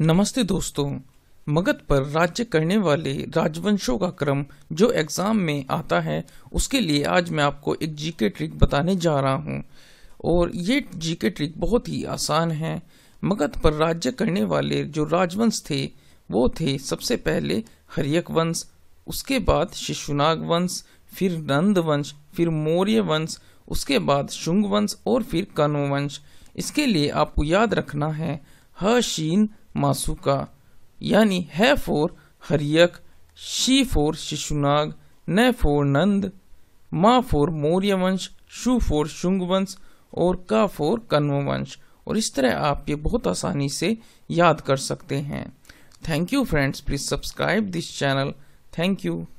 नमस्ते दोस्तों मगध पर राज्य करने वाले राजवंशों का क्रम जो एग्ज़ाम में आता है उसके लिए आज मैं आपको एक जीके ट्रिक बताने जा रहा हूँ और ये जीके ट्रिक बहुत ही आसान है मगध पर राज्य करने वाले जो राजवंश थे वो थे सबसे पहले हरियक वंश उसके बाद शिशुनाग वंश फिर नंद वंश फिर मौर्य वंश उसके बाद शुंग वंश और फिर कनु वंश इसके लिए आपको याद रखना है ह शीन मासुका यानी है फोर हरियक शी फोर शिशुनाग न फोर नंद माँ फोर मौर्य वंश शु फोर शुंग वंश और का फोर कन्व वंश और इस तरह आप ये बहुत आसानी से याद कर सकते हैं thank you friends please subscribe this channel thank you